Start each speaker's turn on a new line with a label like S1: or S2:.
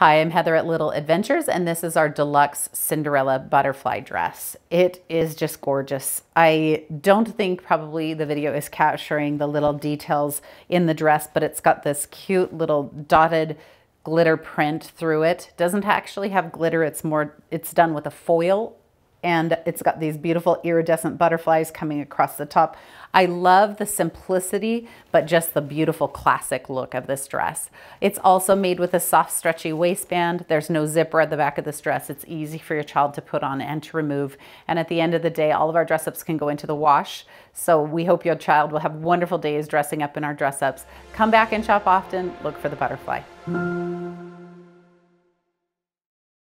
S1: Hi, I'm Heather at Little Adventures, and this is our deluxe Cinderella butterfly dress. It is just gorgeous. I don't think probably the video is capturing the little details in the dress, but it's got this cute little dotted glitter print through it. Doesn't actually have glitter, it's more, it's done with a foil and it's got these beautiful iridescent butterflies coming across the top. I love the simplicity, but just the beautiful classic look of this dress. It's also made with a soft, stretchy waistband. There's no zipper at the back of this dress. It's easy for your child to put on and to remove. And at the end of the day, all of our dress ups can go into the wash. So we hope your child will have wonderful days dressing up in our dress ups. Come back and shop often. Look for the butterfly.